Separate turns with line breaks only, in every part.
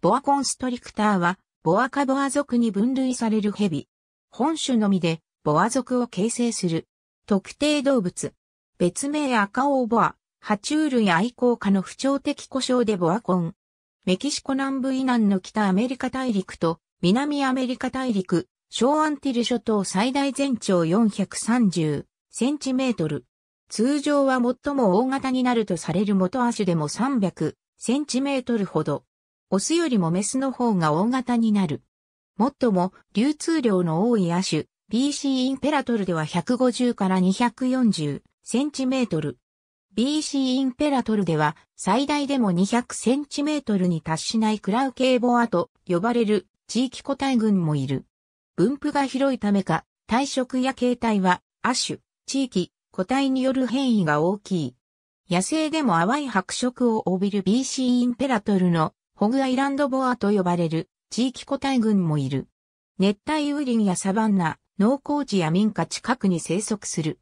ボアコンストリクターは、ボアカボア族に分類される蛇。本種のみで、ボア族を形成する。特定動物。別名赤オボア、爬虫類愛好家の不調的故障でボアコン。メキシコ南部以南の北アメリカ大陸と南アメリカ大陸、小アンティル諸島最大全長430センチメートル。通常は最も大型になるとされる元亜種でも300センチメートルほど。オスよりもメスの方が大型になる。もっとも、流通量の多い亜種、BC インペラトルでは150から240センチメートル。BC インペラトルでは最大でも200センチメートルに達しないクラウケーボアと呼ばれる地域個体群もいる。分布が広いためか、体色や形態は、亜種、地域、個体による変異が大きい。野生でも淡い白色を帯びる BC インペラトルのホグアイランドボアと呼ばれる地域個体群もいる。熱帯雨林やサバンナ、農耕地や民家近くに生息する。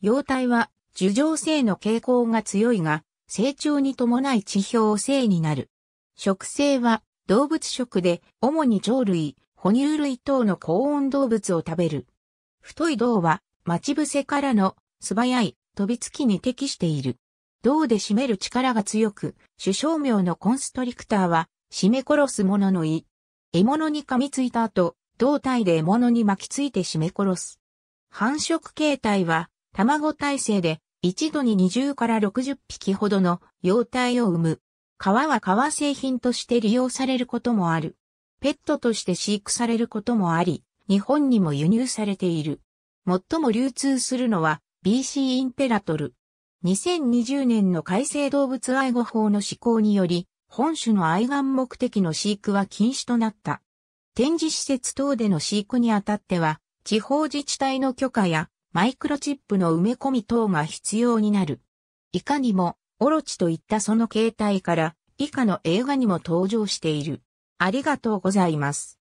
幼体は樹状性の傾向が強いが、成長に伴い地表性になる。食性は動物食で主に鳥類、哺乳類等の高温動物を食べる。太い胴は待ち伏せからの素早い飛びつきに適している。銅で締める力が強く、主将名のコンストリクターは、締め殺す者の意。獲物に噛みついた後、胴体で獲物に巻きついて締め殺す。繁殖形態は、卵体制で、一度に20から60匹ほどの幼体を産む。皮は革製品として利用されることもある。ペットとして飼育されることもあり、日本にも輸入されている。最も流通するのは BC インペラトル。2020年の改正動物愛護法の施行により、本種の愛玩目的の飼育は禁止となった。展示施設等での飼育にあたっては、地方自治体の許可やマイクロチップの埋め込み等が必要になる。いかにも、オロチといったその形態から、以下の映画にも登場している。ありがとうございます。